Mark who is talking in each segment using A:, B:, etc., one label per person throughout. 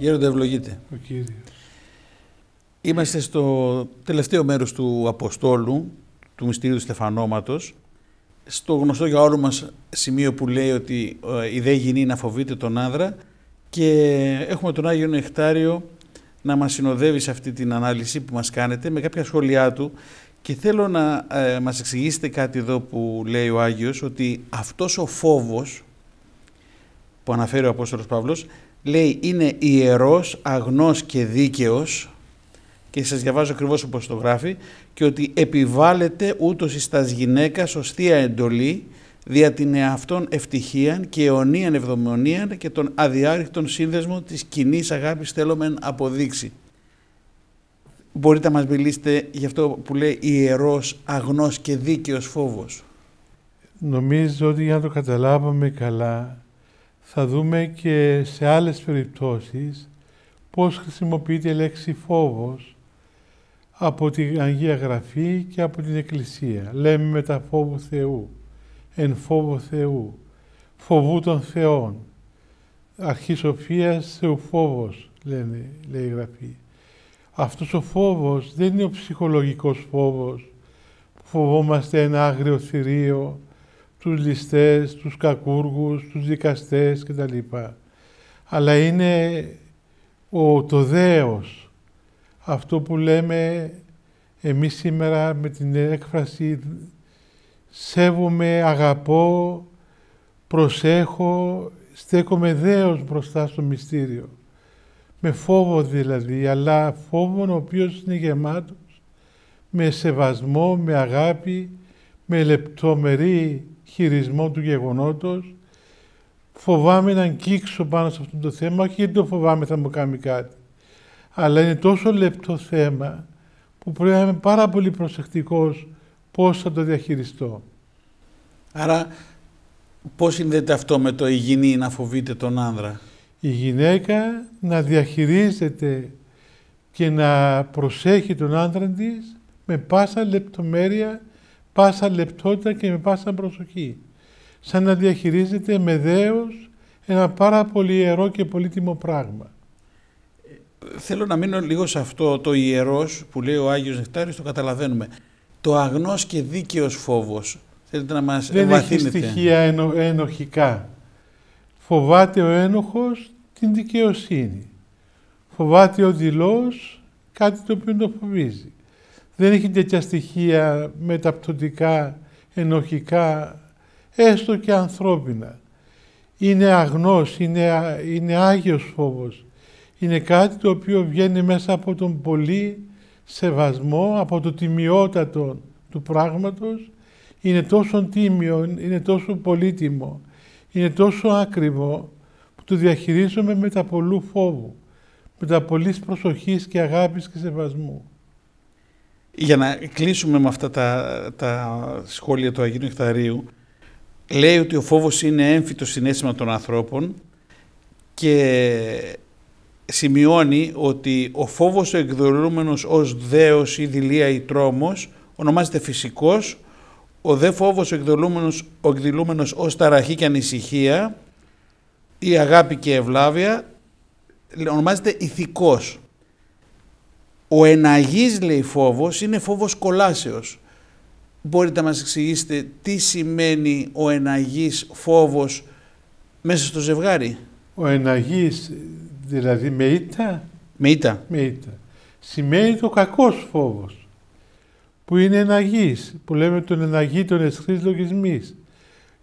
A: Γέροντα ευλογείτε. Ο Είμαστε στο τελευταίο μέρος του Αποστόλου, του Μυστηρίου του Στεφανώματος, στο γνωστό για όλου μας σημείο που λέει ότι ε, η δε γυνή να φοβείται τον άνδρα και έχουμε τον Άγιο Νεκτάριο να μας συνοδεύει σε αυτή την ανάλυση που μας κάνετε με κάποια σχόλιά του και θέλω να ε, μας εξηγήσετε κάτι εδώ που λέει ο Άγιος ότι αυτός ο φόβος που αναφέρει ο Απόστολος Παύλος λέει είναι ιερός, αγνός και δίκαιος και σας διαβάζω ακριβώς όπως το γράφει και ότι επιβάλλεται ούτως εις τας γυναίκας σωστία εντολή δια την εαυτόν ευτυχίαν και αιωνίαν ευδομονίαν και τον αδιάρρηκτον σύνδεσμο της κοινής αγάπης θέλουμε αποδείξει. Μπορείτε να μας μιλήσετε γι' αυτό που λέει ιερός, αγνός και δίκαιος φόβος.
B: Νομίζω ότι για να το καταλάβαμε καλά θα δούμε και σε άλλες περιπτώσεις πώς χρησιμοποιείται η λέξη φόβος από την Αγία Γραφή και από την Εκκλησία. Λέμε μετά φόβου Θεού, εν φόβο Θεού, φοβού των Θεών, αρχή σοφίας Θεού φόβος, λένε, λέει η Γραφή. Αυτός ο φόβος δεν είναι ο ψυχολογικός φόβος, φοβόμαστε ένα άγριο θηρίο, τους ληστές, τους κακούργους, τους δικαστές κτλ. Αλλά είναι ο, το δέος, αυτό που λέμε εμείς σήμερα με την έκφραση «Σέβομαι, αγαπώ, προσέχω, στέκομαι δέος μπροστά στο μυστήριο». Με φόβο δηλαδή, αλλά φόβο ο οποίος είναι γεμάτος με σεβασμό, με αγάπη, με λεπτομερή χειρισμό του γεγονότος. Φοβάμαι να αγγίξω πάνω σε αυτό το θέμα, όχι γιατί το φοβάμαι θα μου κάνει κάτι. Αλλά είναι τόσο λεπτό θέμα που πρέπει να είμαι πάρα πολύ προσεκτικός πώς θα το διαχειριστώ.
A: Άρα πώς συνδέεται αυτό με το υγιεινή να φοβείται
B: τον άνδρα. Η γυναίκα να διαχειρίζεται και να προσέχει τον άνδρα της με πάσα λεπτομέρεια πάσα λεπτότητα και με πάσα προσοχή, σαν να διαχειρίζεται με δέος ένα πάρα πολύ ιερό και πολύτιμο πράγμα.
A: Ε, θέλω να μείνω λίγο σε αυτό το ιερός που λέει ο Άγιος Νεκτάριος, το καταλαβαίνουμε. Το αγνός και δίκαιος φόβος. Θέλετε να μας Δεν έχει στοιχεία
B: ενοχικά. Φοβάται ο ένοχος την δικαιοσύνη. Φοβάται ο δηλός κάτι το οποίο το φοβίζει δεν έχει τέτοια στοιχεία μεταπτωτικά, ενοχικά, έστω και ανθρώπινα. Είναι αγνός, είναι, είναι άγιος φόβος. Είναι κάτι το οποίο βγαίνει μέσα από τον πολύ σεβασμό, από το τιμιότατο του πράγματος. Είναι τόσο τίμιο, είναι τόσο πολύτιμο, είναι τόσο άκριβο που το διαχειρίζομαι με τα πολλού φόβου, με τα πολλής προσοχής και αγάπης και σεβασμού.
A: Για να κλείσουμε με αυτά τα, σχόλια του Αγίου Νεκταρίου, λέει ότι ο φόβος είναι έμφυτο συνέστημα των ανθρώπων και σημειώνει ότι ο φόβος εκδορούμενος ως δέος ή δηλία ή τρόμος ονομάζεται φυσικός, ο δε φόβος εκδολούμενος, ο εκδηλούμενος ως ταραχή και ανησυχία ή αγάπη και ευλάβεια ονομάζεται ηθικός. Ο εναγής λέει φόβος είναι φόβος κολάσεως. Μπορείτε να μας εξηγήσετε τι σημαίνει ο εναγής φόβος μέσα στο ζευγάρι.
B: Ο εναγής δηλαδή με ήττα. Με ήττα. Σημαίνει το κακός φόβος που είναι εναγής, που λέμε τον εναγή των εσχρής λογισμής.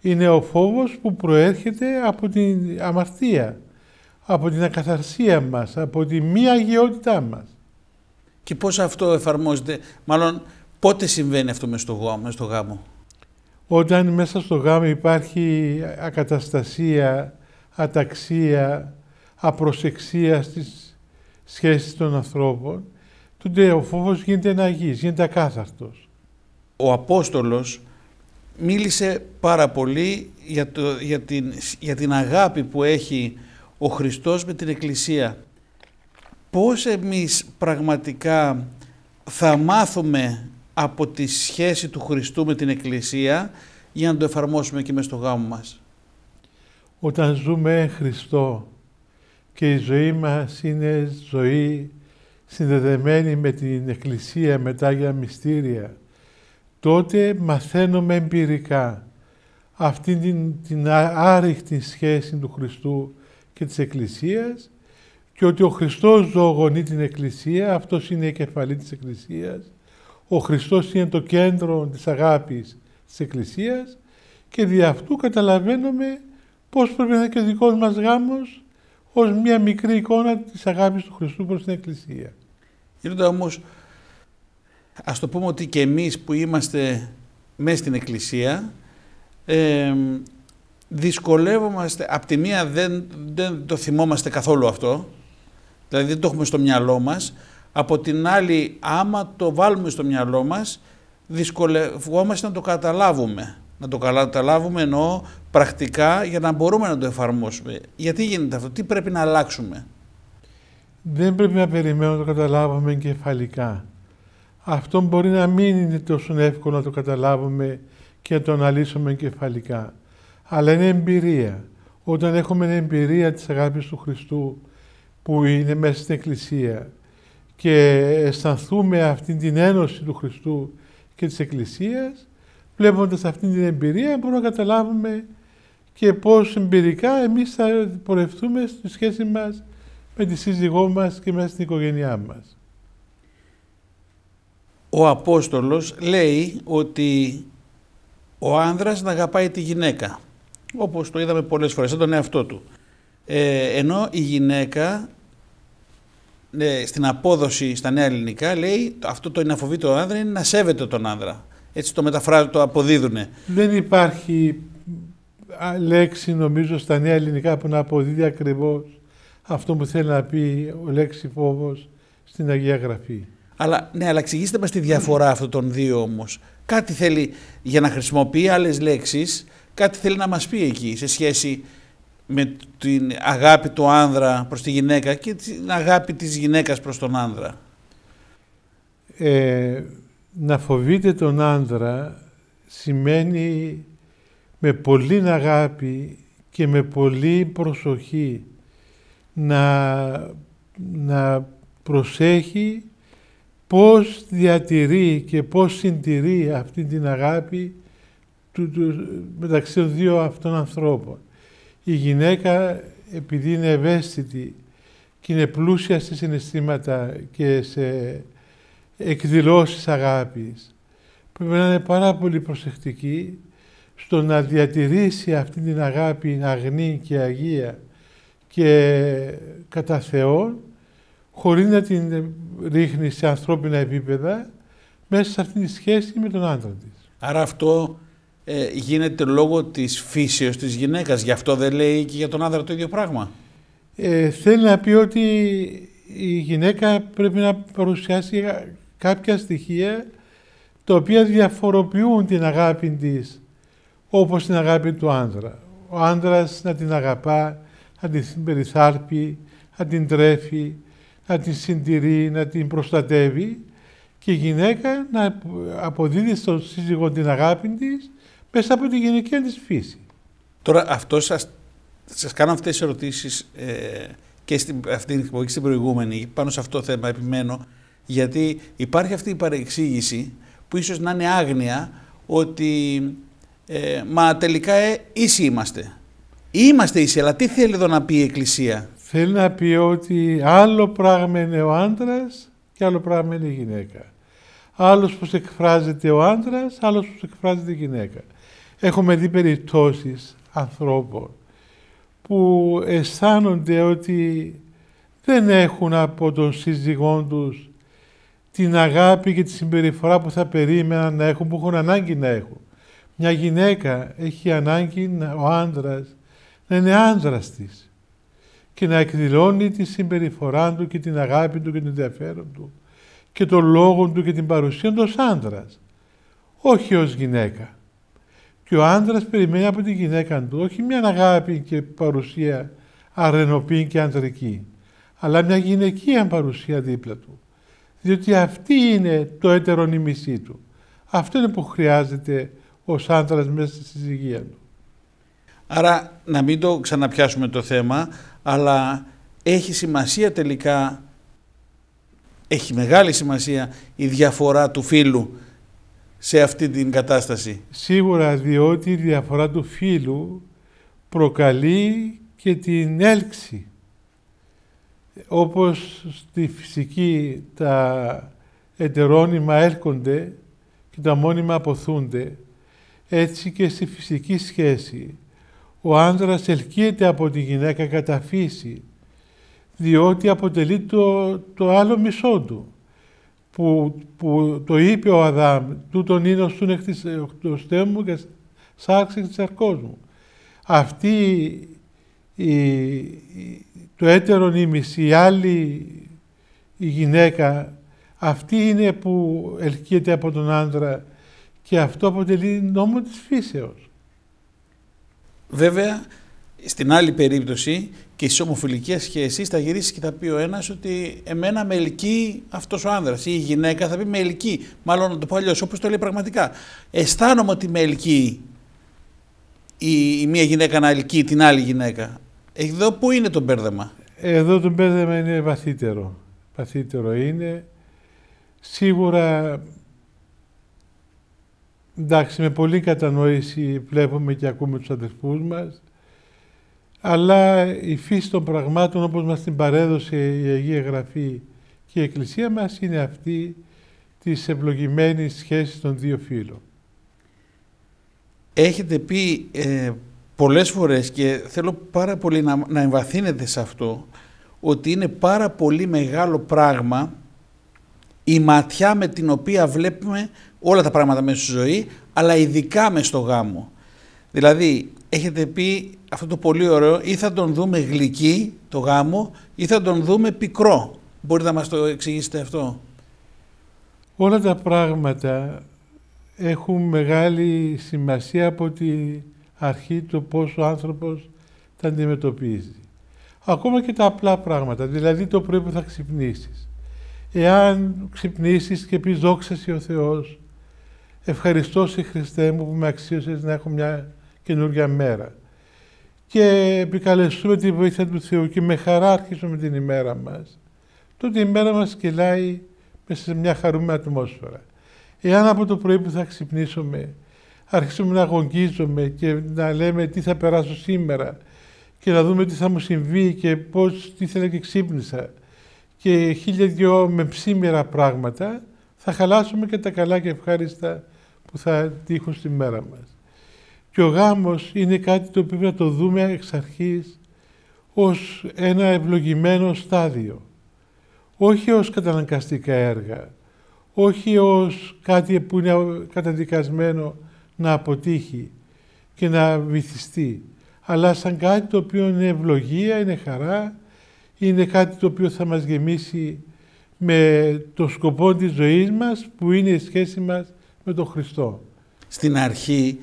B: Είναι ο φόβος που προέρχεται από την αμαρτία, από την ακαθαρσία μας, από τη μη αγιότητά μας.
A: Και πώς αυτό εφαρμόζεται, μάλλον πότε συμβαίνει αυτό μες στο γάμο. Στο γάμο.
B: Όταν μέσα στο γάμο υπάρχει ακαταστασία, αταξία, απροσεξία στις σχέσεις των ανθρώπων, τότε ο φόβος γίνεται αγής, γίνεται ακάθαρτος.
A: Ο Απόστολος μίλησε πάρα πολύ για, το, για, την, για την αγάπη που έχει ο Χριστός με την Εκκλησία πώς εμείς πραγματικά θα μάθουμε από τη σχέση του Χριστού με την Εκκλησία για να το εφαρμόσουμε και μες στο γάμο μας.
B: Όταν ζούμε Χριστό και η ζωή μας είναι ζωή συνδεδεμένη με την Εκκλησία, με τα Άγια Μυστήρια, τότε μαθαίνουμε εμπειρικά αυτήν την, την σχέση του Χριστού και της Εκκλησίας και ότι ο Χριστός ζωογονεί την Εκκλησία, αυτός είναι η κεφαλή της Εκκλησίας, ο Χριστός είναι το κέντρο της αγάπης της Εκκλησίας και δι' αυτού καταλαβαίνουμε πώς πρέπει να είναι και ο δικός μας γάμος ως μια μικρή εικόνα της αγάπης του Χριστού προς την Εκκλησία. Γέροντα
A: όμως, ας το πούμε ότι και εμείς που είμαστε μέσα στην Εκκλησία, δυσκολεύομαστε, απ' τη μία δεν, δεν το θυμόμαστε καθόλου αυτό, δηλαδή δεν το έχουμε στο μυαλό μας. Από την άλλη, άμα το βάλουμε στο μυαλό μας, δυσκολευόμαστε να το καταλάβουμε. Να το καταλάβουμε εννοώ πρακτικά για να μπορούμε να το εφαρμόσουμε. Γιατί γίνεται αυτό, τι πρέπει να αλλάξουμε.
B: Δεν πρέπει να περιμένουμε να το καταλάβουμε εγκεφαλικά. Αυτό μπορεί να μην είναι τόσο εύκολο να το καταλάβουμε και να το αναλύσουμε εγκεφαλικά. Αλλά είναι εμπειρία. Όταν έχουμε εμπειρία της αγάπης του Χριστού, που είναι μέσα στην Εκκλησία και αισθανθούμε αυτήν την ένωση του Χριστού και της Εκκλησίας, βλέποντας αυτήν την εμπειρία μπορούμε να καταλάβουμε και πώς εμπειρικά εμείς θα πορευτούμε στη σχέση μας με τη σύζυγό μας και μέσα στην οικογένειά μας.
A: Ο Απόστολος λέει ότι ο άνδρας να αγαπάει τη γυναίκα, όπως το είδαμε πολλές φορές, σαν τον εαυτό του. Ε, ενώ η γυναίκα ε, στην απόδοση στα νέα ελληνικά λέει αυτό το είναι τον άνδρα είναι να σέβεται τον άνδρα. Έτσι το μεταφράζουν, το αποδίδουνε.
B: Δεν υπάρχει λέξη νομίζω στα νέα ελληνικά που να αποδίδει ακριβώς αυτό που θέλει να πει ο λέξη φόβος στην Αγία Γραφή.
A: Αλλά, ναι, αλλά εξηγήστε μας τη διαφορά αυτών των δύο όμως. Κάτι θέλει για να χρησιμοποιεί άλλες λέξεις, κάτι θέλει να μας πει εκεί σε σχέση με την αγάπη του άνδρα προς τη γυναίκα και την αγάπη της γυναίκας προς τον άνδρα.
B: Ε, να φοβείτε τον άνδρα σημαίνει με πολύ αγάπη και με πολύ προσοχή να, να προσέχει πώς διατηρεί και πώς συντηρεί αυτή την αγάπη του, του μεταξύ των δύο αυτών ανθρώπων η γυναίκα επειδή είναι ευαίσθητη και είναι πλούσια σε συναισθήματα και σε εκδηλώσεις αγάπης, πρέπει να είναι πάρα πολύ προσεκτική στο να διατηρήσει αυτή την αγάπη αγνή και αγία και κατά Θεό, χωρίς να την ρίχνει σε ανθρώπινα επίπεδα, μέσα σε αυτή τη σχέση με τον άντρα της. Άρα αυτό
A: ε, γίνεται λόγω της φύσεως της γυναίκας. Γι' αυτό δεν λέει και για τον άνδρα το ίδιο πράγμα.
B: Ε, θέλει να πει ότι η γυναίκα πρέπει να παρουσιάσει κάποια στοιχεία τα οποία διαφοροποιούν την αγάπη της όπως την αγάπη του άνδρα. Ο άνδρας να την αγαπά, να την περιθάρπει, να την τρέφει, να την συντηρεί, να την προστατεύει και η γυναίκα να αποδίδει στον σύζυγο την αγάπη της μέσα από τη γενική της φύση. Τώρα αυτό σας, σας κάνω αυτές τις
A: ερωτήσεις ε, και στην, αυτή, και στην προηγούμενη, πάνω σε αυτό το θέμα επιμένω, γιατί υπάρχει αυτή η παρεξήγηση που ίσως να είναι άγνοια ότι ε, μα τελικά ε, ίσοι είμαστε. Είμαστε ίσοι, αλλά τι θέλει εδώ να πει η
B: Εκκλησία. Θέλει να πει ότι άλλο πράγμα είναι ο άντρας και άλλο πράγμα είναι η γυναίκα. Άλλος πως εκφράζεται ο άντρας, άλλος πως εκφράζεται η γυναίκα. Έχουμε δει περιπτώσεις ανθρώπων που αισθάνονται ότι δεν έχουν από τον σύζυγό τους την αγάπη και τη συμπεριφορά που θα περίμεναν να έχουν, που έχουν ανάγκη να έχουν. Μια γυναίκα έχει ανάγκη ο άντρας να είναι άντρας της και να εκδηλώνει τη συμπεριφορά του και την αγάπη του και τον ενδιαφέρον του και τον λόγο του και την παρουσία του ως άντρας, όχι ως γυναίκα. Και ο άντρας περιμένει από τη γυναίκα του όχι μια αγάπη και παρουσία αρενοπή και ανδρική, αλλά μια γυναικεία παρουσία δίπλα του. Διότι αυτή είναι το νημισή του. Αυτό είναι που χρειάζεται ο άντρας μέσα στη συζυγία του.
A: Άρα να μην το ξαναπιάσουμε το θέμα, αλλά έχει σημασία τελικά, έχει μεγάλη σημασία η διαφορά του φίλου σε αυτή την κατάσταση.
B: Σίγουρα διότι η διαφορά του φίλου προκαλεί και την έλξη. Όπως στη φυσική τα ετερόνυμα έρχονται και τα μόνιμα αποθούνται, έτσι και στη φυσική σχέση ο άντρας ελκύεται από τη γυναίκα κατά φύση, διότι αποτελεί το, το άλλο μισό του που, που το είπε ο Αδάμ, τούτον είναι ως τούν εκ μου και σάξι της αρκός μου. Αυτή η, το έτερον ήμις, η άλλη η γυναίκα, αυτή είναι που ελκύεται από τον άντρα και αυτό αποτελεί νόμο της φύσεως.
A: Βέβαια, στην άλλη περίπτωση και στις ομοφιλικές σχέσεις θα γυρίσει και θα πει ο ένας ότι εμένα με ελκύει αυτός ο άνδρας ή η γυναίκα θα πει με ελκύει. Μάλλον να το πω αλλιώς όπως το λέει πραγματικά. Αισθάνομαι ότι με ελκύει η, η μία γυναίκα να ελκύει την άλλη γυναίκα. Εδώ πού είναι
B: το μπέρδεμα. Εδώ το μπέρδεμα είναι βαθύτερο. Βαθύτερο είναι. Σίγουρα εντάξει με πολλή κατανόηση βλέπουμε και ακούμε τους αδερφούς μας αλλά η φύση των πραγμάτων όπως μας την παρέδωσε η Αγία Γραφή και η Εκκλησία μας είναι αυτή της ευλογημένης σχέσης των δύο φύλων.
A: Έχετε πει ε, πολλές φορές και θέλω πάρα πολύ να, να εμβαθύνετε σε αυτό ότι είναι πάρα πολύ μεγάλο πράγμα η ματιά με την οποία βλέπουμε όλα τα πράγματα μέσα στη ζωή αλλά ειδικά μες στο γάμο. Δηλαδή έχετε πει αυτό το πολύ ωραίο ή θα τον δούμε γλυκή το γάμο ή θα τον δούμε πικρό. Μπορείτε να μας το εξηγήσετε αυτό.
B: Όλα τα πράγματα έχουν μεγάλη σημασία από την αρχή το πώς ο άνθρωπος τα αντιμετωπίζει. Ακόμα και τα απλά πράγματα, δηλαδή το πρωί που θα ξυπνήσεις. Εάν ξυπνήσεις και πεις δόξα ο Θεός, ευχαριστώ σε Χριστέ μου που με αξίωσες να έχω μια καινούργια μέρα. Και επικαλεστούμε τη βοήθεια του Θεού και με χαρά αρχίσουμε την ημέρα μας. Τότε η ημέρα μας κελάει μέσα σε μια χαρούμενη ατμόσφαιρα. Εάν από το πρωί που θα ξυπνήσουμε αρχίσουμε να αγωνίζουμε και να λέμε τι θα περάσω σήμερα και να δούμε τι θα μου συμβεί και πώς, τι θέλω και ξύπνησα και χίλια δυο με ψήμερα πράγματα, θα χαλάσουμε και τα καλά και ευχάριστα που θα τύχουν στη μέρα μας. Και ο γάμος είναι κάτι το οποίο να το δούμε εξ αρχής ως ένα ευλογημένο στάδιο. Όχι ως καταναγκαστικά έργα, όχι ως κάτι που είναι καταδικασμένο να αποτύχει και να βυθιστεί, αλλά σαν κάτι το οποίο είναι ευλογία, είναι χαρά, είναι κάτι το οποίο θα μας γεμίσει με το σκοπό της ζωής μας που είναι η σχέση μας με τον Χριστό. Στην αρχή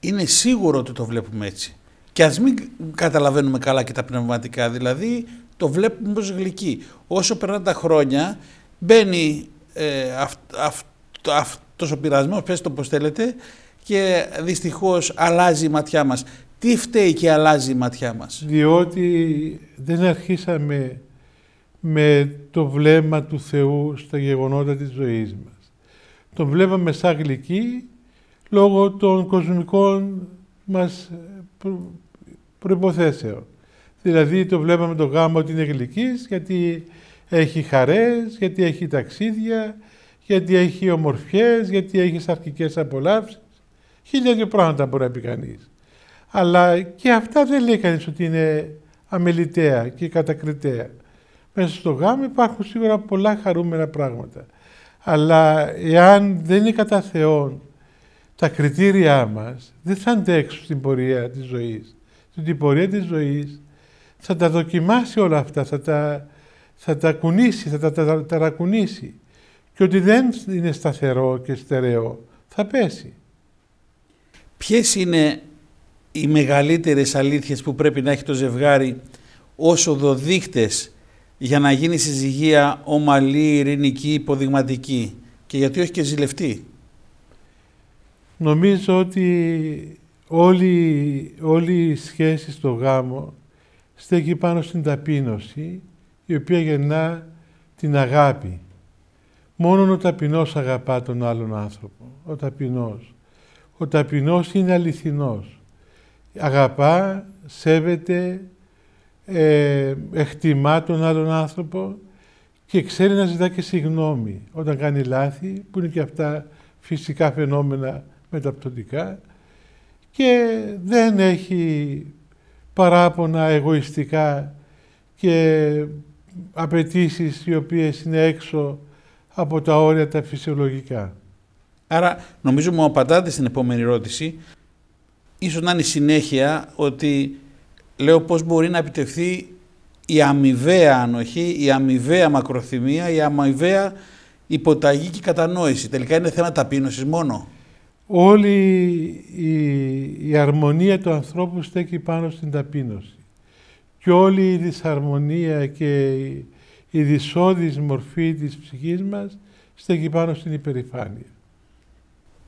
A: είναι σίγουρο ότι το βλέπουμε έτσι. Και ας μην καταλαβαίνουμε καλά και τα πνευματικά, δηλαδή το βλέπουμε ως γλυκή. Όσο περνάνε τα χρόνια μπαίνει ε, αυ, αυ, αυτός ο πειρασμός, πες το πως θέλετε, και δυστυχώς αλλάζει η ματιά μας. Τι φταίει και αλλάζει η ματιά μας.
B: Διότι δεν αρχίσαμε με το βλέμμα του Θεού στα γεγονότα της ζωής μας. Το βλέπαμε σαν γλυκή λόγω των κοσμικών μας ε, προϋποθέσεων. Δηλαδή το βλέπαμε το γάμο ότι είναι γλυκής γιατί έχει χαρές, γιατί έχει ταξίδια, γιατί έχει ομορφιές, γιατί έχει σαρκικές απολαύσεις. Χίλια δύο πράγματα μπορεί να πει κανείς. Αλλά και αυτά δεν λέει κανείς ότι είναι αμεληταία και κατακριτέα. Μέσα στο γάμο υπάρχουν σίγουρα πολλά χαρούμενα πράγματα. Αλλά εάν δεν είναι κατά Θεόν τα κριτήριά μας δεν θα αντέξουν στην πορεία της ζωής. Στην πορεία της ζωής θα τα δοκιμάσει όλα αυτά, θα τα, θα τα κουνήσει, θα τα, τα ταρακουνήσει. Και ότι δεν είναι σταθερό και στερεό, θα πέσει.
A: Ποιες είναι οι μεγαλύτερες αλήθειες που πρέπει να έχει το ζευγάρι ως οδοδείχτες για να γίνει συζυγία ομαλή, ειρηνική, υποδειγματική και γιατί όχι και ζηλευτή.
B: Νομίζω ότι όλη, όλη η σχέση στο γάμο στέκει πάνω στην ταπείνωση, η οποία γεννά την αγάπη. Μόνο ο ταπεινός αγαπά τον άλλον άνθρωπο. Ο ταπεινός. Ο ταπεινός είναι αληθινός. Αγαπά, σέβεται, ε, εκτιμά τον άλλον άνθρωπο και ξέρει να ζητά και συγγνώμη όταν κάνει λάθη, που είναι και αυτά φυσικά φαινόμενα με μεταπτωτικά και δεν έχει παράπονα εγωιστικά και απαιτήσεις οι οποίες είναι έξω από τα όρια τα φυσιολογικά.
A: Άρα νομίζω μου απαντάτε στην επόμενη ερώτηση ίσως να είναι συνέχεια ότι λέω πώς μπορεί να επιτευχθεί η αμοιβαία ανοχή, η αμοιβαία μακροθυμία, η αμοιβαία υποταγή και κατανόηση. Τελικά είναι θέμα ταπείνωσης μόνο
B: όλη η, αρμονία του ανθρώπου στέκει πάνω στην ταπείνωση. Και όλη η δυσαρμονία και η, η δυσόδης μορφή της ψυχής μας στέκει πάνω στην υπερηφάνεια.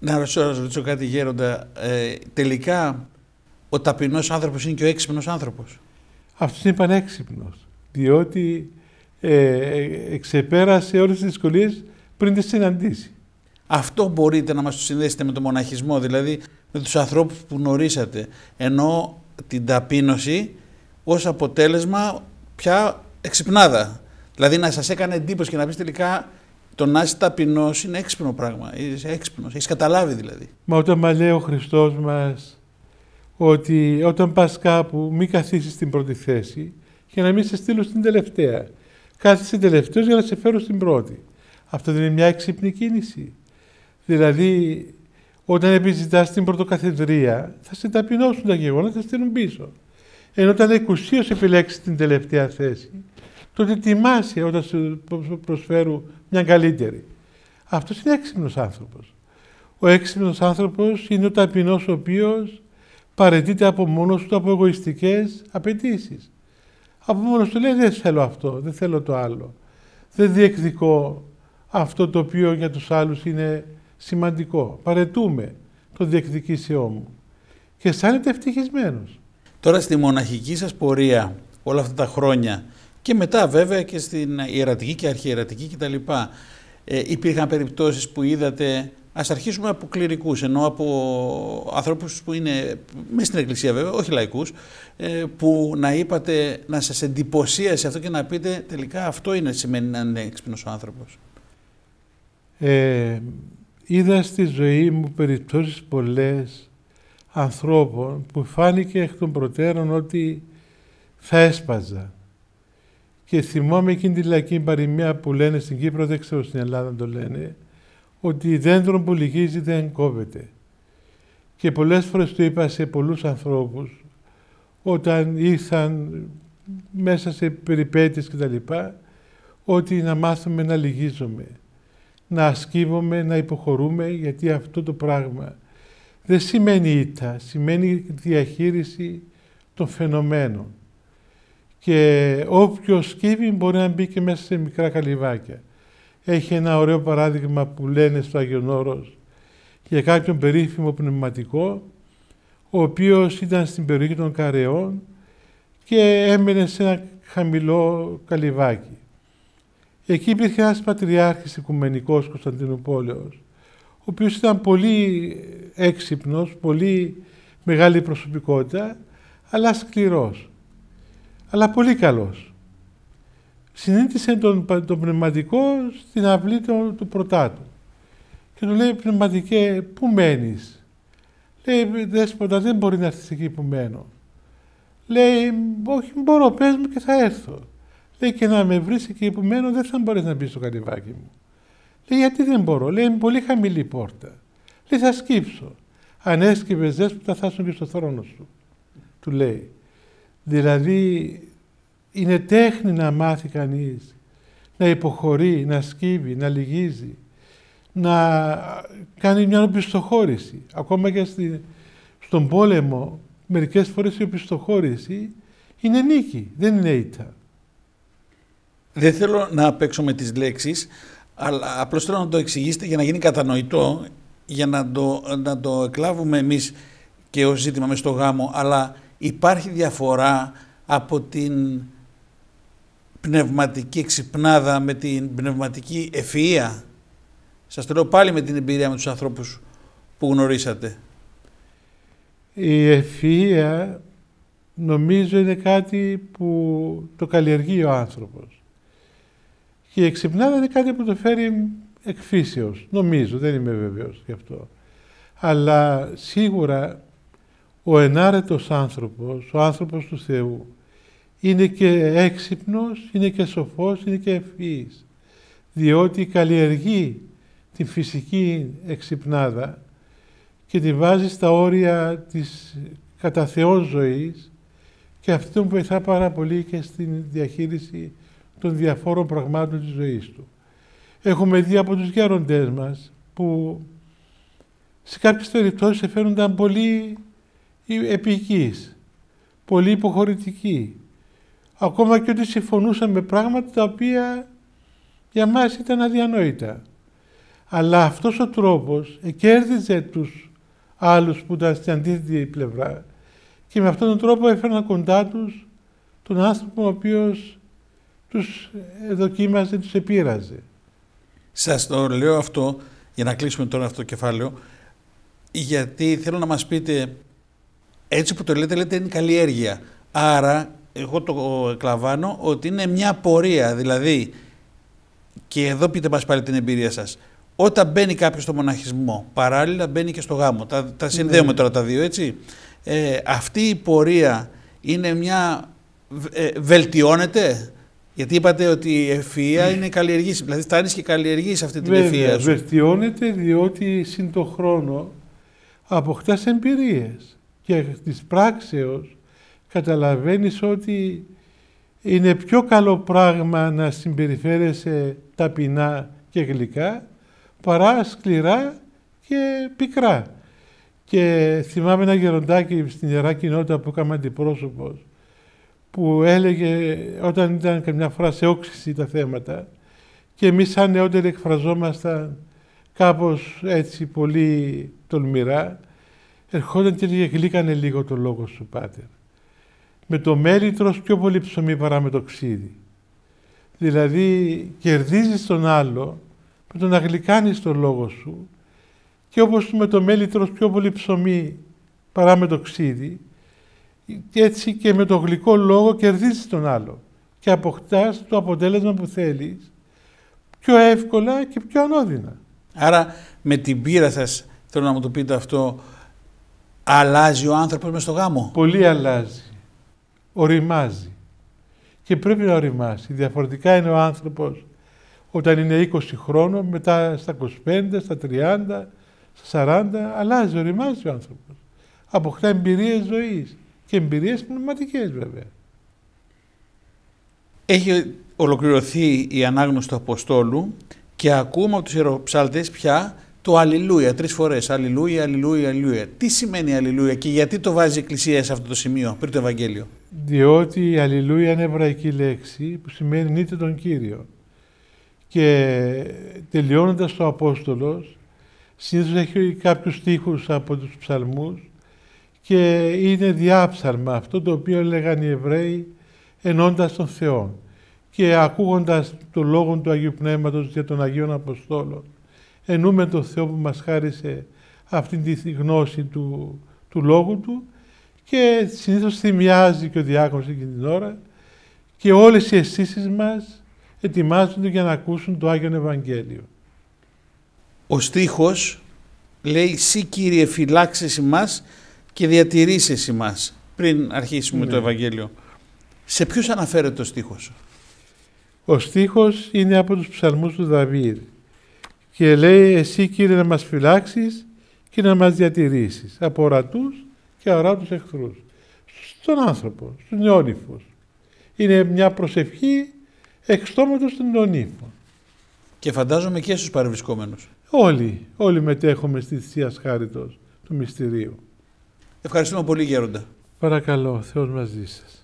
A: Να ρωτήσω κάτι γέροντα. Ε, τελικά ο ταπεινός άνθρωπος είναι και ο έξυπνος άνθρωπος.
B: Αυτός είναι πανέξυπνος, διότι ε, εξεπέρασε όλες τις δυσκολίες
A: πριν τις συναντήσει. Αυτό μπορείτε να μας το συνδέσετε με τον μοναχισμό, δηλαδή με τους ανθρώπους που γνωρίσατε. Ενώ την ταπείνωση ως αποτέλεσμα πια εξυπνάδα. Δηλαδή να σας έκανε εντύπωση και να πεις τελικά το να είσαι ταπεινός είναι έξυπνο πράγμα. Είσαι έξυπνος, έχεις καταλάβει δηλαδή.
B: Μα όταν μας λέει ο Χριστός μας ότι όταν πας κάπου, μην καθίσεις στην πρώτη θέση και να μην σε στείλω στην τελευταία. Κάθισε τελευταίος για να σε φέρω στην πρώτη. Αυτό δεν είναι μια έξυπνη κίνηση. Δηλαδή, όταν επιζητάς την πρωτοκαθεδρία, θα σε ταπεινώσουν τα γεγονότα, θα στείλουν πίσω. Ενώ όταν εκουσίως επιλέξεις την τελευταία θέση, τότε τιμάσαι όταν σου προσφέρουν μια καλύτερη. Αυτός είναι έξυπνος άνθρωπος. Ο έξυπνος άνθρωπος είναι ο ταπεινός ο οποίος παρετείται από μόνος του από εγωιστικές απαιτήσεις. Από μόνος του λέει: Δεν θέλω αυτό, δεν θέλω το άλλο. Δεν διεκδικώ αυτό το οποίο για τους άλλους είναι σημαντικό. Παρετούμε το διεκδικήσεό μου. Και αισθάνεται ευτυχισμένος.
A: Τώρα στη μοναχική σας πορεία όλα αυτά τα χρόνια και μετά βέβαια και στην ιερατική και αρχιερατική κτλ. Ε, υπήρχαν περιπτώσεις που είδατε, ας αρχίσουμε από κληρικούς, ενώ από ανθρώπους που είναι μέσα στην εκκλησία βέβαια, όχι λαϊκούς, ε, που να είπατε, να σας εντυπωσίασε αυτό και να πείτε τελικά αυτό είναι σημαίνει να είναι έξυπνος ο άνθρωπος.
B: Ε, Είδα στη ζωή μου περιπτώσεις πολλές ανθρώπων που φάνηκε εκ των προτέρων ότι θα έσπαζα. Και θυμόμαι εκείνη τη λαϊκή παροιμία που λένε στην Κύπρο, δεν ξέρω στην Ελλάδα το λένε, ότι η δέντρο που λυγίζει δεν κόβεται. Και πολλές φορές το είπα σε πολλούς ανθρώπους, όταν ήρθαν μέσα σε περιπέτειες κτλ, ότι να μάθουμε να λυγίζουμε να ασκήβουμε, να υποχωρούμε, γιατί αυτό το πράγμα δεν σημαίνει ήττα, σημαίνει διαχείριση των φαινομένων. Και όποιο σκύβει μπορεί να μπει και μέσα σε μικρά καλυβάκια. Έχει ένα ωραίο παράδειγμα που λένε στο Άγιον Όρος για κάποιον περίφημο πνευματικό, ο οποίος ήταν στην περιοχή των Καρεών και έμενε σε ένα χαμηλό καλυβάκι. Εκεί υπήρχε ένας πατριάρχης οικουμενικός Κωνσταντινούπολεος, ο οποίος ήταν πολύ έξυπνος, πολύ μεγάλη προσωπικότητα, αλλά σκληρός, αλλά πολύ καλός. Συνήθισε τον, τον πνευματικό στην αυλή του, του πρωτάτου και του λέει πνευματικέ, πού μένεις. Λέει, δέσποτα, δεν μπορεί να έρθεις εκεί που μένω. μπορει να ερθει όχι μπορώ, πες μου και θα έρθω. Λέει και να με βρεις εκεί που μένω, δεν θα μπορείς να μπεις στο κατηβάκι μου. Λέει γιατί δεν μπορώ. Λέει είναι πολύ χαμηλή πόρτα. Λέει θα σκύψω. Αν έσκυβες, δε που θα θάσουν και στο θρόνο σου. Του λέει. Δηλαδή είναι τέχνη να μάθει κανείς να υποχωρεί, να σκύβει, να λυγίζει, να κάνει μια οπισθοχώρηση. Ακόμα και στη, στον πόλεμο, μερικές φορές η οπισθοχώρηση είναι νίκη, δεν είναι ήττα.
A: Δεν θέλω να παίξω με τις λέξεις, αλλά απλώς θέλω να το εξηγήσετε για να γίνει κατανοητό, για να το, να το εκλάβουμε εμείς και ως ζήτημα μες στο γάμο, αλλά υπάρχει διαφορά από την πνευματική ξυπνάδα με την πνευματική ευφυΐα. Σας το λέω πάλι με την εμπειρία με τους ανθρώπους που γνωρίσατε.
B: Η ευφυΐα νομίζω είναι κάτι που το καλλιεργεί ο άνθρωπος. Και η εξυπνάδα είναι κάτι που το φέρει εκφύσεως, νομίζω, δεν είμαι βεβαίως γι' αυτό. Αλλά σίγουρα ο ενάρετος άνθρωπος, ο άνθρωπος του Θεού, είναι και έξυπνος, είναι και σοφός, είναι και ευφύης. Διότι καλλιεργεί τη φυσική εξυπνάδα και τη βάζει στα όρια της κατά Θεός ζωής και αυτό μου βοηθά πάρα πολύ και στην διαχείριση των διαφόρων πραγμάτων της ζωής του. Έχουμε δει από τους γέροντές μας που σε κάποιες περιπτώσεις φαίνονταν πολύ επικείς, πολύ υποχωρητικοί. Ακόμα και ότι συμφωνούσαν με πράγματα τα οποία για μας ήταν αδιανόητα. Αλλά αυτός ο τρόπος κέρδιζε τους άλλους που ήταν στην αντίθετη πλευρά και με αυτόν τον τρόπο έφεραν κοντά τους τον άνθρωπο ο οποίος τους δοκίμαζε, τους επήραζε. Σας το
A: λέω αυτό για να κλείσουμε τώρα αυτό το κεφάλαιο γιατί θέλω να μας πείτε έτσι που το λέτε λέτε είναι καλλιέργεια. Άρα εγώ το εκλαμβάνω ότι είναι μια πορεία δηλαδή και εδώ πείτε μας πάλι την εμπειρία σας. Όταν μπαίνει κάποιος στο μοναχισμό, παράλληλα μπαίνει και στο γάμο. Τα, τα ναι. συνδέουμε τώρα τα δύο, έτσι. Ε, αυτή η πορεία είναι μια... Ε, βελτιώνεται, γιατί είπατε ότι η ευφυΐα είναι καλλιεργήση, δηλαδή φτάνεις και καλλιεργείς αυτή την Βέβαια, ευφυΐα σου.
B: βελτιώνεται διότι συν το χρόνο αποκτάς εμπειρίες και της πράξεως καταλαβαίνεις ότι είναι πιο καλό πράγμα να συμπεριφέρεσαι ταπεινά και γλυκά παρά σκληρά και πικρά. Και θυμάμαι ένα γεροντάκι στην Ιερά Κοινότητα που έκανα αντιπρόσωπος που έλεγε όταν ήταν καμιά φορά σε όξυση τα θέματα και εμείς σαν νεότεροι εκφραζόμασταν κάπως έτσι πολύ τολμηρά, ερχόταν και έλεγε γλύκανε λίγο το λόγο σου, Πάτερ. Με το τρως πιο πολύ ψωμί παρά με το ξύδι. Δηλαδή κερδίζεις τον άλλο με το να γλυκάνεις το λόγο σου και όπως με το τρως πιο πολύ ψωμί παρά με το ξύδι, έτσι και με το γλυκό λόγο κερδίζεις τον άλλο και αποκτάς το αποτέλεσμα που θέλεις πιο εύκολα και πιο ανώδυνα.
A: Άρα με την πείρα σας, θέλω να μου το πείτε αυτό, αλλάζει
B: ο άνθρωπος μες στο γάμο. Πολύ αλλάζει. Οριμάζει. Και πρέπει να οριμάσει. Διαφορετικά είναι ο άνθρωπος όταν είναι 20 χρόνων, μετά στα 25, στα 30, στα 40, αλλάζει, οριμάζει ο άνθρωπος. Αποκτά εμπειρίες ζωής και εμπειρίες πνευματικές βέβαια.
A: Έχει ολοκληρωθεί η ανάγνωση του Αποστόλου και ακούμε από τους ιεροψαλτές πια το Αλληλούια τρεις φορές. Αλληλούια, Αλληλούια, Αλληλούια. Τι σημαίνει Αλληλούια και γιατί το βάζει η Εκκλησία σε αυτό το σημείο πριν το Ευαγγέλιο.
B: Διότι η Αλληλούια είναι εβραϊκή λέξη που σημαίνει νύτε τον Κύριο. Και τελειώνοντας το Απόστολος, συνήθως έχει κάποιους στίχους από τους ψαλμούς και είναι διάψαρμα αυτό το οποίο λέγανε οι Εβραίοι ενώντας τον Θεό και ακούγοντας το λόγο του Αγίου Πνεύματος και των Αγίων Αποστόλων. Ενούμε τον Θεό που μας χάρισε αυτή τη γνώση του, του λόγου του και συνήθως θυμιάζει και ο διάκονος εκείνη την ώρα και όλες οι αισθήσεις μας ετοιμάζονται για να ακούσουν το Άγιο Ευαγγέλιο.
A: Ο στίχος λέει «Συ Κύριε φυλάξεις μας και
B: διατηρήσεις εμά
A: πριν αρχίσουμε το ναι. Ευαγγέλιο. Σε ποιους αναφέρεται ο
B: στίχος. Ο στίχος είναι από τους ψαλμούς του Δαβίδ και λέει εσύ Κύριε να μας φυλάξεις και να μας διατηρήσεις από ορατούς και αοράτους εχθρούς. Στον άνθρωπο, στους νεόνυφος. Είναι μια προσευχή εξτόματος των νεονύφων.
A: Και φαντάζομαι και στους παρευρισκόμενους.
B: Όλοι, όλοι μετέχουμε στη Θεία Χάριτος του Μυστηρίου.
A: Ευχαριστούμε πολύ Γέροντα.
B: Παρακαλώ, Θεός μαζί σας.